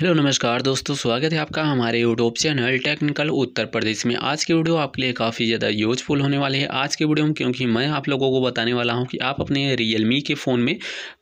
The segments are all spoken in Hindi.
हेलो नमस्कार दोस्तों स्वागत है आपका हमारे YouTube channel technical Uttar Pradesh में आज की वीडियो आपके लिए काफ़ी ज़्यादा यूजफुल होने वाली है आज की वीडियो में क्योंकि मैं आप लोगों को बताने वाला हूं कि आप अपने मी के फ़ोन में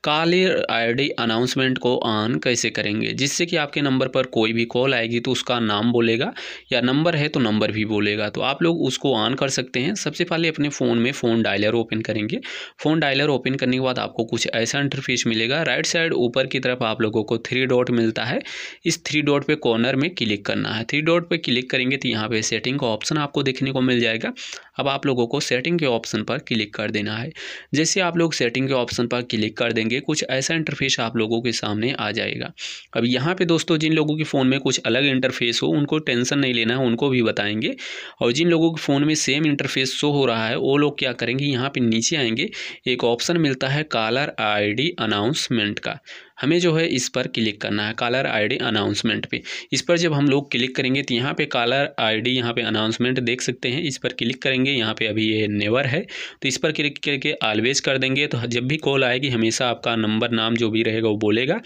काले आईडी अनाउंसमेंट को ऑन कैसे करेंगे जिससे कि आपके नंबर पर कोई भी कॉल आएगी तो उसका नाम बोलेगा या नंबर है तो नंबर भी बोलेगा तो आप लोग उसको ऑन कर सकते हैं सबसे पहले अपने फ़ोन में फ़ोन डायलर ओपन करेंगे फ़ोन डायलर ओपन करने के बाद आपको कुछ ऐसा इंटरफेस मिलेगा राइट साइड ऊपर की तरफ आप लोगों को थ्री डॉट मिलता है इस थ्री डॉट पे कॉर्नर में क्लिक करना है थ्री डॉट पे क्लिक करेंगे तो यहाँ पे सेटिंग का ऑप्शन आपको देखने को मिल जाएगा अब आप लोगों को सेटिंग के ऑप्शन पर क्लिक कर देना है जैसे आप लोग सेटिंग के ऑप्शन पर क्लिक कर देंगे कुछ ऐसा इंटरफेस आप लोगों के सामने आ जाएगा अब यहाँ पर दोस्तों जिन लोगों के फ़ोन में कुछ अलग इंटरफेस हो उनको टेंशन नहीं लेना है उनको भी बताएंगे और जिन लोगों के फ़ोन में सेम इंटरफेस शो हो रहा है वो लोग क्या करेंगे यहाँ पर नीचे आएंगे एक ऑप्शन मिलता है कॉलर डी अनाउंसमेंट का हमें जो है इस पर क्लिक करना है कॉलर आईडी अनाउंसमेंट पे इस पर जब हम लोग क्लिक करेंगे तो यहाँ पे कॉलर आईडी डी यहाँ पर अनाउंसमेंट देख सकते हैं इस पर क्लिक करेंगे यहाँ पे अभी ये नेवर है तो इस पर क्लिक करके ऑलवेज कर देंगे तो जब भी कॉल आएगी हमेशा आपका नंबर नाम जो भी रहेगा वो बोलेगा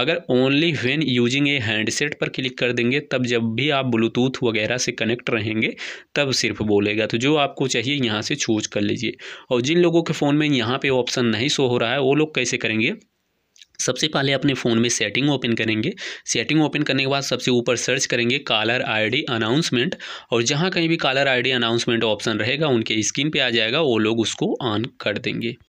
अगर only when using a handset पर क्लिक कर देंगे तब जब भी आप ब्लूटूथ वगैरह से कनेक्ट रहेंगे तब सिर्फ बोलेगा तो जो आपको चाहिए यहाँ से चूज कर लीजिए और जिन लोगों के फ़ोन में यहाँ पे ऑप्शन नहीं शो हो रहा है वो लोग कैसे करेंगे सबसे पहले अपने फ़ोन में सेटिंग ओपन करेंगे सेटिंग ओपन करने के बाद सबसे ऊपर सर्च करेंगे कॉलर आईडी अनाउंसमेंट और जहाँ कहीं भी कॉलर आईडी अनाउंसमेंट ऑप्शन रहेगा उनके स्क्रीन पे आ जाएगा वो लोग उसको ऑन कर देंगे